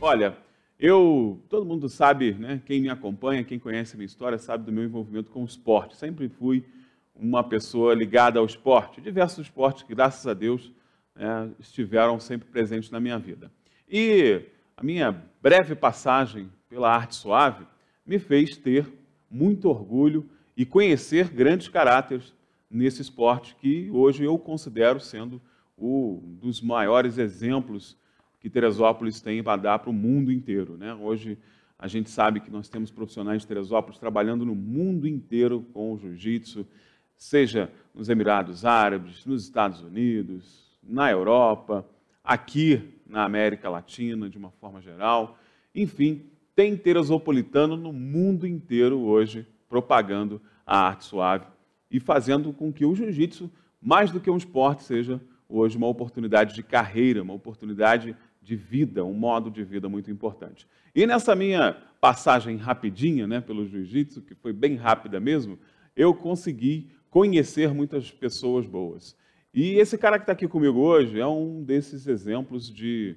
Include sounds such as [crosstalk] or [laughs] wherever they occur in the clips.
Olha, eu, todo mundo sabe, né, quem me acompanha, quem conhece a minha história, sabe do meu envolvimento com o esporte. Sempre fui uma pessoa ligada ao esporte, diversos esportes que, graças a Deus, né, estiveram sempre presentes na minha vida. E a minha breve passagem pela arte suave me fez ter muito orgulho e conhecer grandes caráteres nesse esporte que hoje eu considero sendo um dos maiores exemplos que Teresópolis tem para dar para o mundo inteiro. Né? Hoje a gente sabe que nós temos profissionais de Teresópolis trabalhando no mundo inteiro com o jiu-jitsu, seja nos Emirados Árabes, nos Estados Unidos, na Europa, aqui na América Latina, de uma forma geral. Enfim, tem teresopolitano no mundo inteiro hoje propagando a arte suave e fazendo com que o jiu-jitsu, mais do que um esporte, seja hoje uma oportunidade de carreira, uma oportunidade de vida, um modo de vida muito importante. E nessa minha passagem rapidinha né, pelo jiu-jitsu, que foi bem rápida mesmo, eu consegui conhecer muitas pessoas boas. E esse cara que está aqui comigo hoje é um desses exemplos de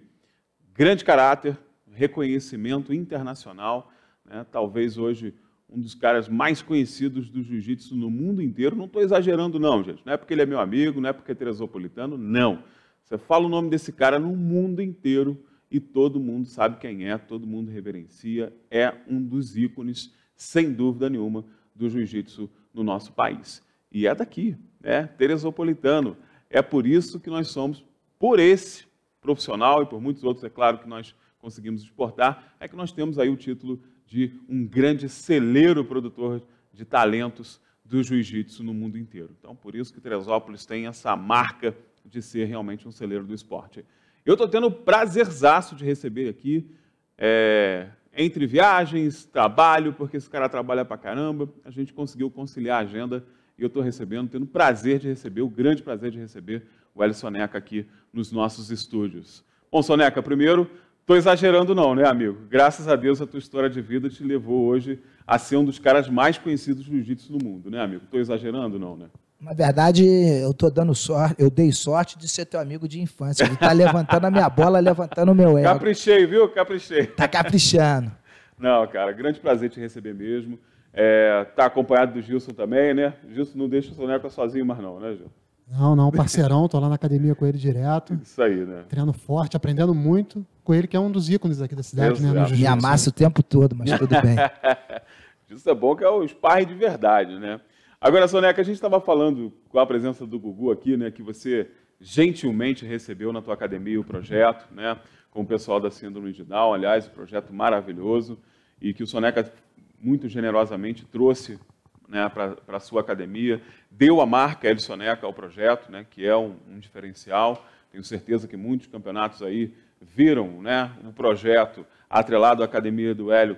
grande caráter, reconhecimento internacional, né, talvez hoje um dos caras mais conhecidos do jiu-jitsu no mundo inteiro. Não estou exagerando, não, gente. Não é porque ele é meu amigo, não é porque é teresopolitano, não. Você fala o nome desse cara no mundo inteiro e todo mundo sabe quem é, todo mundo reverencia. É um dos ícones, sem dúvida nenhuma, do jiu-jitsu no nosso país. E é daqui, né? Teresopolitano. É por isso que nós somos, por esse profissional e por muitos outros, é claro que nós conseguimos exportar, é que nós temos aí o título de um grande celeiro produtor de talentos do jiu-jitsu no mundo inteiro. Então, por isso que Teresópolis tem essa marca de ser realmente um celeiro do esporte. Eu estou tendo o prazerzaço de receber aqui, é, entre viagens, trabalho, porque esse cara trabalha pra caramba, a gente conseguiu conciliar a agenda e eu estou recebendo, tendo o prazer de receber, o grande prazer de receber o Hélio aqui nos nossos estúdios. Bom, Soneca, primeiro, Estou exagerando não, né, amigo? Graças a Deus a tua história de vida te levou hoje a ser um dos caras mais conhecidos do jiu-jitsu no mundo, né, amigo? Estou exagerando não, né? Na verdade, eu tô dando sorte, eu dei sorte de ser teu amigo de infância. Ele tá levantando a minha bola, levantando o meu ego. Caprichei, viu? Caprichei. Tá caprichando. Não, cara, grande prazer te receber mesmo. É, tá acompanhado do Gilson também, né? Gilson não deixa o Soneca sozinho mais não, né, Gilson? Não, não, parceirão, tô lá na academia com ele direto. Isso aí, né? Treinando forte, aprendendo muito com ele, que é um dos ícones aqui da cidade, né, Exato. né? Jiu -Jitsu. Me amassa o tempo todo, mas tudo bem. [laughs] Isso é bom que é o sparring de verdade, né? Agora, Soneca, a gente estava falando com a presença do Gugu aqui, né? Que você gentilmente recebeu na tua academia o projeto, né? Com o pessoal da Síndrome de Down, aliás, um projeto maravilhoso e que o Soneca muito generosamente trouxe né, para a sua academia, deu a marca Edsoneca ao projeto, né, que é um, um, diferencial. Tenho certeza que muitos campeonatos aí viram né, o projeto atrelado à academia do Hélio,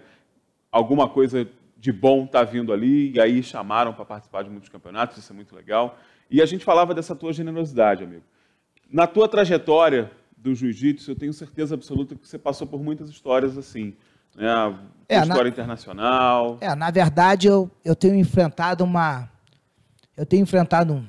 alguma coisa de bom está vindo ali, e aí chamaram para participar de muitos campeonatos, isso é muito legal. E a gente falava dessa tua generosidade, amigo. Na tua trajetória do jiu-jitsu, eu tenho certeza absoluta que você passou por muitas histórias assim. É, é história na, internacional. É, na verdade, eu, eu tenho enfrentado uma. Eu tenho enfrentado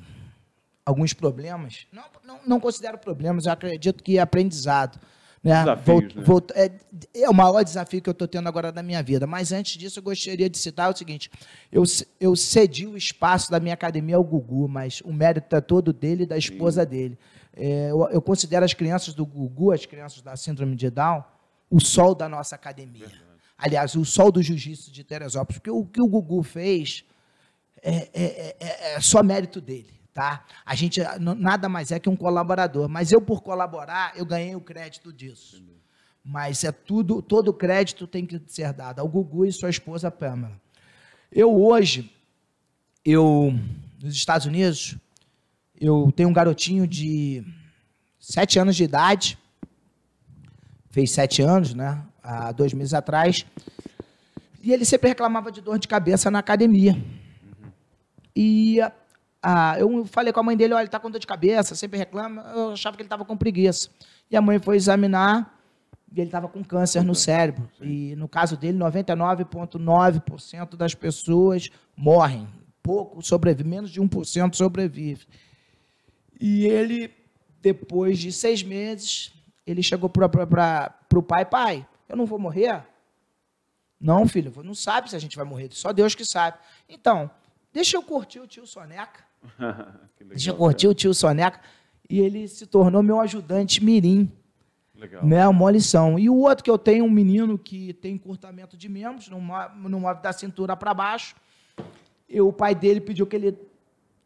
alguns problemas. Não, não, não considero problemas, eu acredito que é aprendizado. Né? Desafios, vou, né? Vou, é, é, o maior desafio que eu estou tendo agora da minha vida. Mas antes disso, eu gostaria de citar o seguinte: eu, eu cedi o espaço da minha academia ao Gugu, mas o mérito é todo dele e da esposa Sim. dele. É, eu, eu, considero as crianças do Gugu, as crianças da Síndrome de Down, o sol da nossa academia. Verdade. Aliás, o sol do jiu-jitsu de Teresópolis, porque o que o Gugu fez é, é, é, é, é só mérito dele. Tá? A gente nada mais é que um colaborador, mas eu por colaborar, eu ganhei o crédito disso. Entendi. Mas é tudo, todo crédito tem que ser dado ao Gugu e sua esposa Pamela. Eu hoje eu nos Estados Unidos, eu tenho um garotinho de sete anos de idade fez sete anos, né? Há dois meses atrás. E ele sempre reclamava de dor de cabeça na academia. E a, ah, eu falei com a mãe dele, olha, ele está com dor de cabeça, sempre reclama. Eu achava que ele estava com preguiça. E a mãe foi examinar e ele estava com câncer no cérebro. E no caso dele, 99,9% das pessoas morrem. Pouco sobrevive, menos de 1% sobrevive. E ele, depois de seis meses, ele chegou para o pai, pai, eu não vou morrer? Não, filho, não sabe se a gente vai morrer, só Deus que sabe. Então, deixa eu curtir o tio Soneca. legal, [laughs] deixa eu curtir cara. o tio Soneca. E ele se tornou meu ajudante mirim. Legal. Né, uma lição. E o outro que eu tenho, um menino que tem encurtamento de membros, não move, da cintura para baixo. Eu, o pai dele pediu que ele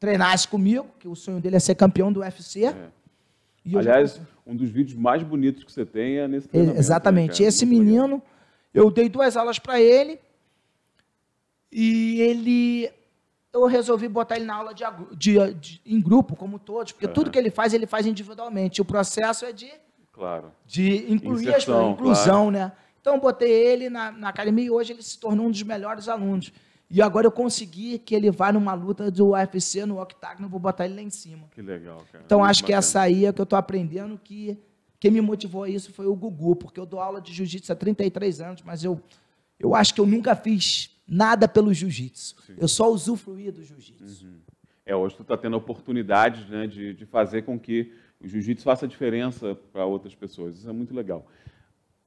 treinasse comigo, que o sonho dele é ser campeão do UFC. É. Aliás, um dos vídeos mais bonitos que você tem é nesse treinamento. Né, exatamente. Né, Esse menino, eu dei duas aulas para ele e ele eu resolvi botar ele na aula de, de, de em grupo, como todos, porque uhum. tudo que ele faz, ele faz individualmente. O processo é de, claro. de incluir Inserção, as, inclusão, claro. né? Então, botei ele na, na academia e hoje ele se tornou um dos melhores alunos. E agora eu consegui que ele vá numa luta do UFC no octágono, vou botar ele lá em cima. Que legal, cara. Então Muito acho é bacana. que essa aí é que eu estou aprendendo que quem me motivou a isso foi o Gugu, porque eu dou aula de jiu-jitsu há 33 anos, mas eu, eu acho que eu nunca fiz nada pelo jiu-jitsu. Eu só usufruí do jiu-jitsu. Uhum. É, hoje tu está tendo oportunidade, né, de, de fazer com que o jiu-jitsu faça diferença para outras pessoas. Isso é muito legal.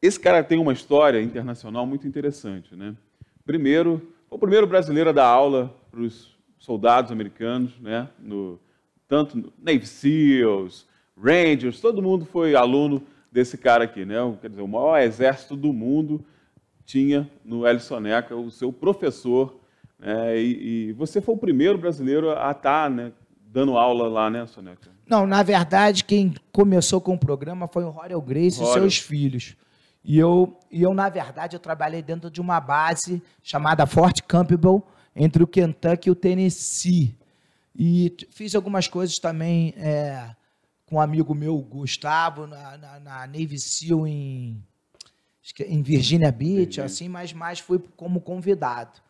Esse cara tem uma história internacional muito interessante, né? Primeiro, foi é o primeiro brasileiro a dar aula para os soldados americanos, né? No, tanto no Navy SEALs, Rangers, todo mundo foi aluno desse cara aqui, né? Quer dizer, o maior exército do mundo tinha no Elson Soneca o seu professor, né? E, e, você foi o primeiro brasileiro a estar, tá, né? Dando aula lá, né, Soneca? Não, na verdade, quem começou com o programa foi o Royal Grace e seus filhos. E eu, e eu, na verdade, eu trabalhei dentro de uma base chamada Fort Campbell, entre o Kentucky e o Tennessee. E fiz algumas coisas também é, com um amigo meu, Gustavo, na, na, na Navy SEAL em, é em Virginia Beach, assim, mas mais fui como convidado.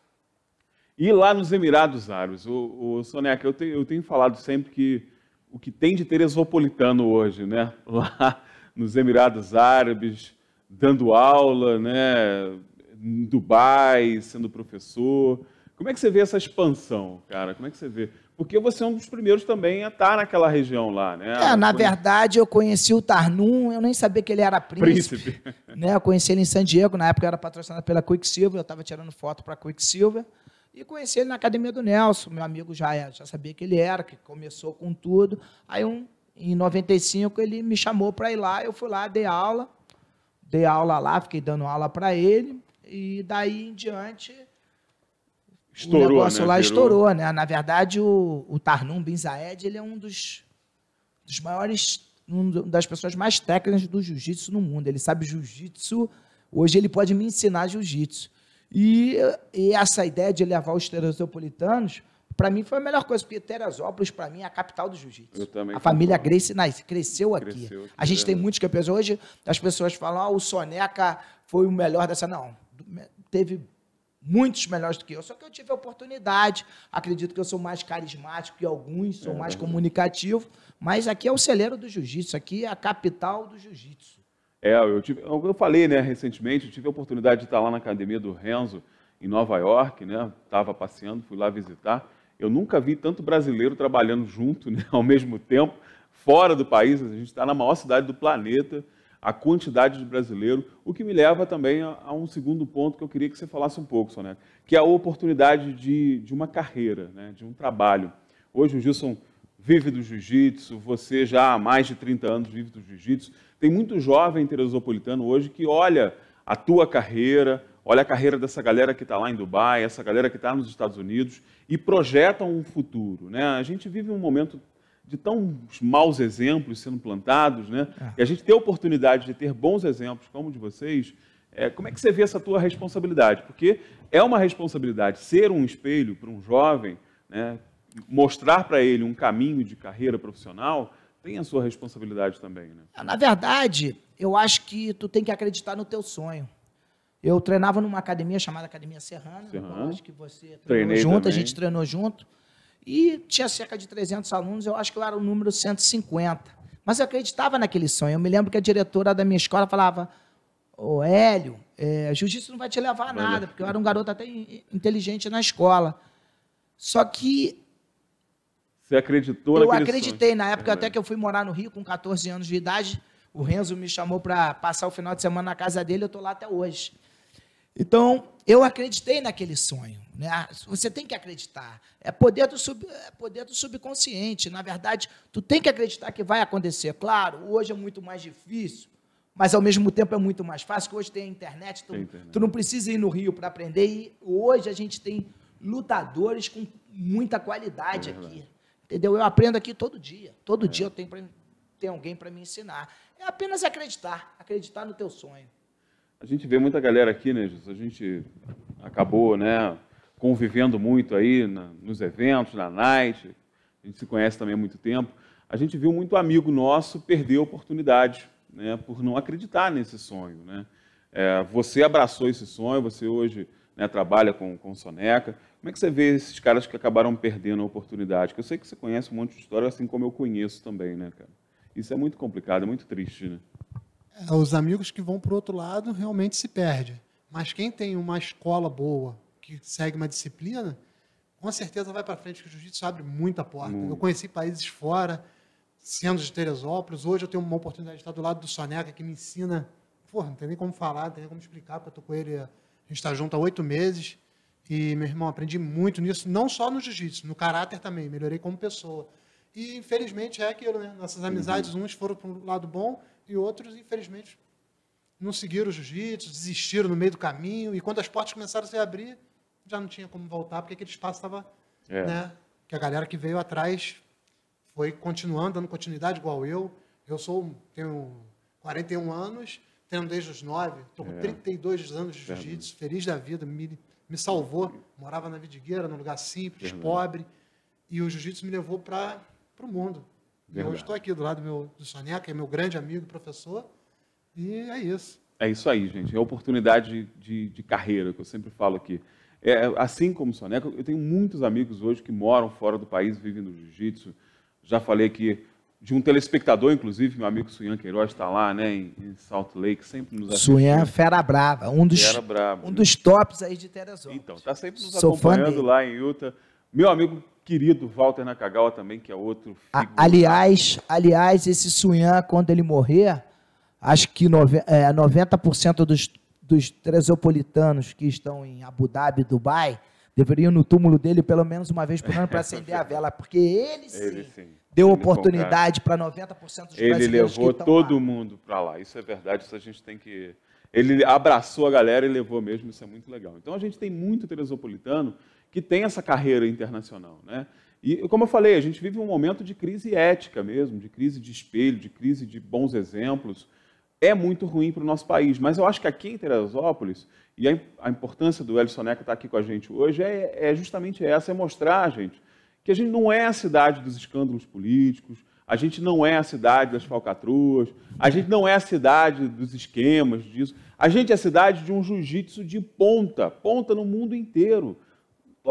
E lá nos Emirados Árabes, o, o Soneca, eu, te, eu tenho falado sempre que o que tem de teresopolitano hoje, né? [laughs] Lá nos Emirados Árabes, dando aula, né, em Dubai, sendo professor. Como é que você vê essa expansão, cara? Como é que você vê? Porque você é um dos primeiros também a estar naquela região lá, né? É, na verdade, eu conheci o Tarnum, eu nem sabia que ele era príncipe. príncipe. [laughs] Né? Eu conheci ele em San Diego, na época eu era patrocinado pela Quicksilver, eu estava tirando foto para a Quicksilver. E conheci ele na academia do Nelson, meu amigo já, era, é, já sabia que ele era, que começou com tudo. Aí, um, em 95, ele me chamou para ir lá, eu fui lá, dei aula dei aula lá, fiquei dando aula para ele, e daí em diante estourou, o negócio né? lá Virou. estourou, né? Na verdade, o, o Tarnum Bin Zaed, ele é um dos, dos maiores, um das pessoas mais técnicas do jiu-jitsu no mundo. Ele sabe jiu-jitsu, hoje ele pode me ensinar jiu-jitsu. E, e essa ideia de levar os teresopolitanos, para mim foi a melhor coisa, porque Teresópolis, para mim, é a capital do jiu-jitsu. Eu também. A família Grace nasce, cresceu aqui. Cresceu aqui a gente tem muitos campeões. Hoje, as pessoas falam, ah, o Soneca foi o melhor dessa. Não, teve muitos melhores do que eu, só que eu tive a oportunidade. Acredito que eu sou mais carismático que alguns, sou é, mais comunicativo, mas aqui é o celeiro do jiu-jitsu, aqui é a capital do jiu-jitsu. É, eu, tive, eu falei né, recentemente, eu tive a oportunidade de estar lá na academia do Renzo, em Nova York, né? Estava passeando, fui lá visitar. Eu nunca vi tanto brasileiro trabalhando junto, né, ao mesmo tempo, fora do país. A gente está na maior cidade do planeta, a quantidade de brasileiro, o que me leva também a, a um segundo ponto que eu queria que você falasse um pouco, Soneca, que é a oportunidade de, de uma carreira, né, de um trabalho. Hoje o Gilson vive do jiu-jitsu, você já há mais de 30 anos vive do jiu-jitsu. Tem muito jovem teresopolitano hoje que olha a tua carreira, olha a carreira dessa galera que está lá em Dubai, essa galera que está nos Estados Unidos e projetam um futuro. Né? A gente vive um momento de tão maus exemplos sendo plantados, né? É. E a gente tem a oportunidade de ter bons exemplos como o de vocês, é, como é que você vê essa tua responsabilidade? Porque é uma responsabilidade ser um espelho para um jovem, né? mostrar para ele um caminho de carreira profissional, tem a sua responsabilidade também, né? Na verdade, eu acho que tu tem que acreditar no teu sonho. Eu treinava numa academia chamada Academia Serrana, Serrana. acho que você treinou Treinei junto, também. a gente treinou junto. E tinha cerca de 300 alunos, eu acho que eu era o número 150. Mas eu acreditava naquele sonho. Eu me lembro que a diretora da minha escola falava: Ô Hélio, é, jiu-jitsu não vai te levar a nada, Olha. porque eu era um garoto até inteligente na escola. Só que. Você acreditou Eu acreditei. Sonho. Na época, é até que eu fui morar no Rio com 14 anos de idade, o Renzo me chamou para passar o final de semana na casa dele, eu estou lá até hoje. Então, eu acreditei naquele sonho. Né? Ah, você tem que acreditar. É poder, do sub, é poder do subconsciente. Na verdade, tu tem que acreditar que vai acontecer. Claro, hoje é muito mais difícil, mas ao mesmo tempo é muito mais fácil, que hoje tem a internet. Tu, tem internet. tu não precisa ir no Rio para aprender. E hoje a gente tem lutadores com muita qualidade é aqui. Entendeu? Eu aprendo aqui todo dia. Todo é. dia eu tenho, pra, tenho alguém para me ensinar. É apenas acreditar. Acreditar no teu sonho a gente vê muita galera aqui, né, Jesus? A gente acabou, né, convivendo muito aí na, nos eventos, na night. A gente se conhece também há muito tempo. A gente viu muito amigo nosso perder oportunidade, né, por não acreditar nesse sonho, né? É, você abraçou esse sonho, você hoje né, trabalha com, com Soneca. Como é que você vê esses caras que acabaram perdendo a oportunidade? Que eu sei que você conhece um monte de história, assim como eu conheço também, né, cara? Isso é muito complicado, é muito triste, né? É, os amigos que vão para o outro lado realmente se perdem. Mas quem tem uma escola boa, que segue uma disciplina, com certeza vai para frente, que o jiu-jitsu abre muita porta. Muito. Eu conheci países fora, sendo de Teresópolis. Hoje eu tenho uma oportunidade de estar do lado do Soneca, que me ensina. Porra, não tem nem como falar, não tem nem como explicar, porque eu estou com ele. A gente está junto há oito meses. E, meu irmão, aprendi muito nisso, não só no jiu-jitsu, no caráter também. Melhorei como pessoa. E, infelizmente, é aquilo, né? Nossas uhum. amizades, uhum. uns foram para um lado bom e outros, infelizmente, não seguiram o jiu-jitsu, desistiram no meio do caminho, e quando as portas começaram a se abrir, já não tinha como voltar, porque aquele espaço estava. É. Né, que a galera que veio atrás foi continuando, dando continuidade, igual eu. Eu sou, tenho 41 anos, tenho desde os 9, estou com é. 32 anos de jiu-jitsu, feliz da vida, me, me salvou. Morava na Vidigueira, num lugar simples, Verdade. pobre, e o jiu-jitsu me levou para o mundo. Verdade. E hoje estou aqui do lado do, meu, do Soneca, é meu grande amigo, professor, e é isso. É isso aí, gente. É oportunidade de, de carreira, que eu sempre falo aqui. É, assim como o Soneca, eu tenho muitos amigos hoje que moram fora do país, vivem no jiu-jitsu. Já falei aqui de um telespectador, inclusive, meu amigo Suyan Queiroz está lá, né, em, em, Salt Lake, sempre nos assistindo. Suyan é Fera Brava, um dos, Brava, um né? dos tops aí de Teresópolis. Então, está sempre nos Sou acompanhando lá em Utah. Meu amigo querido Walter Nakagawa também, que é outro. Figura. Aliás, aliás, esse Sunhan, quando ele morrer, acho que 90% é, dos, dos tresopolitanos que estão em Abu Dhabi, Dubai, deveriam no túmulo dele pelo menos uma vez por ano para acender a vela, porque ele sim, [laughs] ele, sim. deu oportunidade para 90% dos ele brasileiros Ele levou todo lá. mundo para lá, isso é verdade, isso a gente tem que... Ele abraçou a galera e levou mesmo, isso é muito legal. Então a gente tem muito tresopolitano que tem essa carreira internacional. Né? E, como eu falei, a gente vive um momento de crise ética mesmo, de crise de espelho, de crise de bons exemplos. É muito ruim para o nosso país, mas eu acho que aqui em Teresópolis, e a, a importância do Elson Neca estar tá aqui com a gente hoje, é, é justamente essa, é mostrar, gente, que a gente não é a cidade dos escândalos políticos, a gente não é a cidade das falcatruas, a gente não é a cidade dos esquemas disso. A gente é a cidade de um jiu-jitsu de ponta, ponta no mundo inteiro.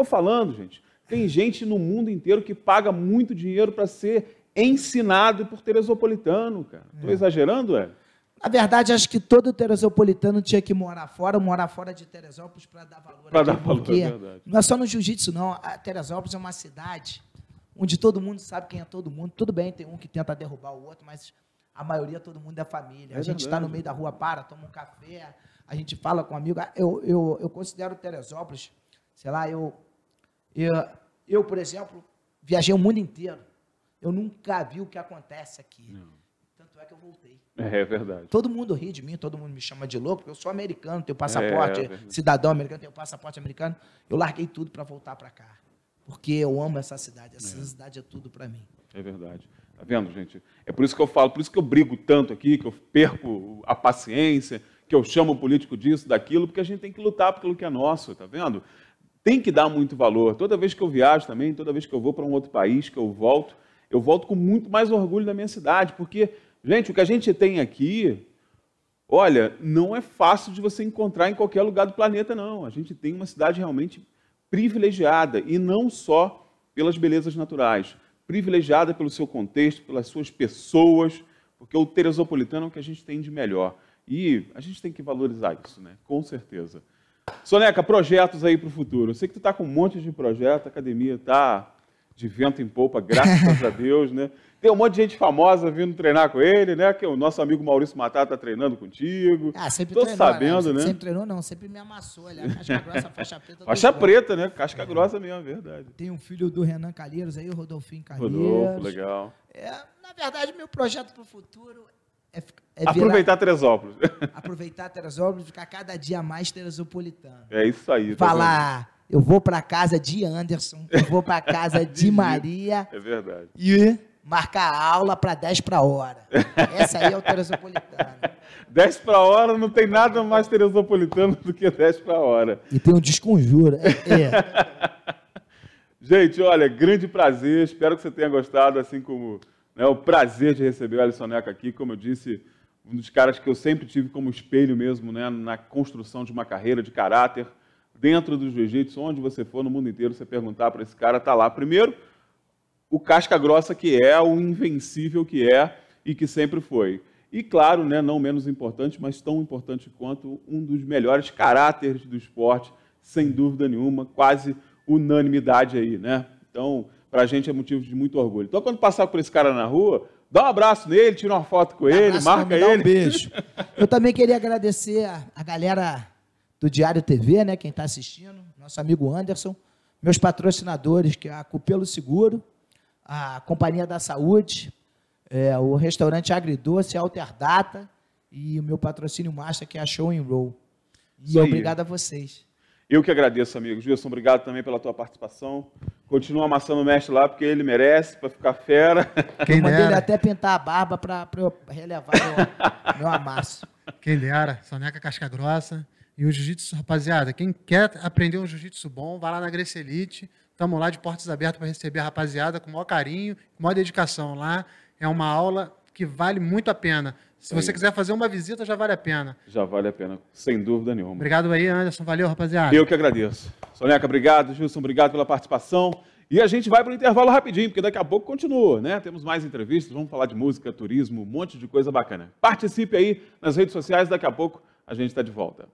Estou falando, gente, tem gente no mundo inteiro que paga muito dinheiro para ser ensinado por teresopolitano, cara. Estou é. exagerando, é? Na verdade, acho que todo teresopolitano tinha que morar fora, morar fora de Teresópolis para dar valor. Para dar valor, porque é verdade. Não é só no jiu-jitsu, não. A Teresópolis é uma cidade onde todo mundo sabe quem é todo mundo. Tudo bem, tem um que tenta derrubar o outro, mas a maioria, todo mundo é família. É a gente está no meio da rua, para, toma um café, a gente fala com um amigo. Ah, eu, eu, eu considero Teresópolis, sei lá, eu ah, eu, por exemplo, viajei o mundo inteiro. Eu nunca vi o que acontece aqui. Não. Tanto é que eu voltei. É, verdade. Todo mundo ri de mim, todo mundo me chama de louco, porque eu sou americano, tenho passaporte, é, é cidadão americano, tenho passaporte americano. Eu larguei tudo para voltar para cá. Porque eu amo essa cidade. Essa é. cidade é tudo para mim. É verdade. Tá vendo, gente? É por isso que eu falo, por isso que eu brigo tanto aqui, que eu perco a paciência, que eu chamo o político disso, daquilo, porque a gente tem que lutar pelo que é nosso, tá vendo? tem que dar muito valor. Toda vez que eu viajo também, toda vez que eu vou para um outro país, que eu volto, eu volto com muito mais orgulho da minha cidade, porque, gente, o que a gente tem aqui, olha, não é fácil de você encontrar em qualquer lugar do planeta, não. A gente tem uma cidade realmente privilegiada, e não só pelas belezas naturais, privilegiada pelo seu contexto, pelas suas pessoas, porque o Teresopolitano é o que a gente tem de melhor. E a gente tem que valorizar isso, né? Com certeza. Soneca, projetos aí para o futuro. Eu sei que tu está com um monte de projeto, a academia está de vento em polpa, graças a Deus, né? Tem um monte de gente famosa vindo treinar com ele, né? Que o nosso amigo Maurício Matar tá treinando contigo. Ah, sempre Tô treinou, né? sabendo, né? Sempre treinou, não. Sempre me amassou, olha. Casca [laughs] grossa, faixa preta. Faixa preta, né? Casca é. grossa mesmo, é verdade. Tem um filho do Renan Calheiros aí, o Rodolfinho Calheiros. Rodolfo, legal. É, na verdade, meu projeto para o futuro é, é virar, aproveitar Teresópolis. [laughs] aproveitar Teresópolis, ficar cada dia mais teresopolitano. É isso aí. Tá Falar, eu vou para casa de Anderson, eu vou para casa de [laughs] é Maria. É verdade. E marcar aula para 10 para hora. Essa aí é o teresopolitano. 10 [laughs] para hora não tem nada mais teresopolitano do que 10 para hora. E tem um desconjuro. É, é. Gente, olha, grande prazer. Espero que você tenha gostado, assim como é o prazer de receber o Alisson aqui, como eu disse, um dos caras que eu sempre tive como espelho mesmo, né, na construção de uma carreira de caráter dentro dos jiu-jitsu, onde você for no mundo inteiro, você perguntar para esse cara, tá lá. Primeiro, o casca grossa que é, o invencível que é e que sempre foi. E claro, né, não menos importante, mas tão importante quanto um dos melhores caráteres do esporte, sem dúvida nenhuma, quase unanimidade aí, né? Então, para a gente é motivo de muito orgulho. Então, quando passar por esse cara na rua, dá um abraço nele, tira uma foto com ele, marca ele. Dá um beijo. [laughs] Eu também queria agradecer a, a galera do Diário TV, né, quem está assistindo, nosso amigo Anderson, meus patrocinadores, que é a Cupelo Seguro, a Companhia da Saúde, é, o restaurante Agridoce, Alter Data e o meu patrocínio master, que é a Show and Roll. E obrigado a vocês. Eu que agradeço, amigo. Gilson, obrigado também pela tua participação. Continua amassando o mestre lá, porque ele merece, para ficar fera. [laughs] Quem eu mandei ele até pintar a barba para eu relevar meu, [laughs] meu amasso. Quem dera, soneca é casca grossa. E o jiu-jitsu, rapaziada, quem quer aprender um jiu-jitsu bom, vai lá na Elite. Estamos lá de portas abertas para receber a rapaziada com o maior carinho, com maior dedicação lá. É uma aula que vale muito a pena. Se você quiser fazer uma visita, já vale a pena. Já vale a pena, sem dúvida nenhuma. Obrigado aí, Anderson. Valeu, rapaziada. Eu que agradeço. Soneca, obrigado. Gilson, obrigado pela participação. E a gente vai para o intervalo rapidinho, porque daqui a pouco continua, né? Temos mais entrevistas, vamos falar de música, turismo, um monte de coisa bacana. Participe aí nas redes sociais, daqui a pouco a gente está de volta.